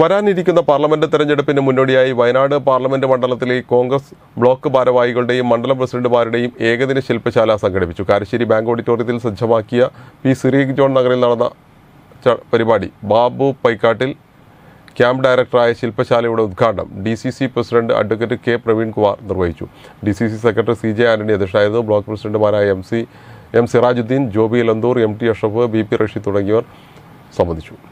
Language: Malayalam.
വരാനിരിക്കുന്ന പാർലമെന്റ് തെരഞ്ഞെടുപ്പിന് മുന്നോടിയായി വയനാട് പാർലമെന്റ് മണ്ഡലത്തിലെ കോൺഗ്രസ് ബ്ലോക്ക് ഭാരവാഹികളുടെയും മണ്ഡലം പ്രസിഡന്റുമാരുടെയും ഏകദിന ശില്പശാല സംഘടിപ്പിച്ചു കാരശ്ശേരി ബാങ്ക് ഓഡിറ്റോറിയത്തിൽ സജ്ജമാക്കിയ പി സിറീ ജോൺ നഗറിൽ നടന്ന പരിപാടി ബാബു പൈക്കാട്ടിൽ ക്യാമ്പ് ഡയറക്ടറായ ശില്പശാലയുടെ ഉദ്ഘാടനം D C C president advocate K Praveenkumar നിർവഹിച്ചു D C C secretary C J Antony അധ്യക്ഷനായിരുന്നു ബ്ലോക്ക് പ്രസിഡന്റുമാരായ M C M Sirajuddeen Joby Lanthur M T Ashraf B P Rasheed തുടങ്ങിയവർ സംബന്ധിച്ചു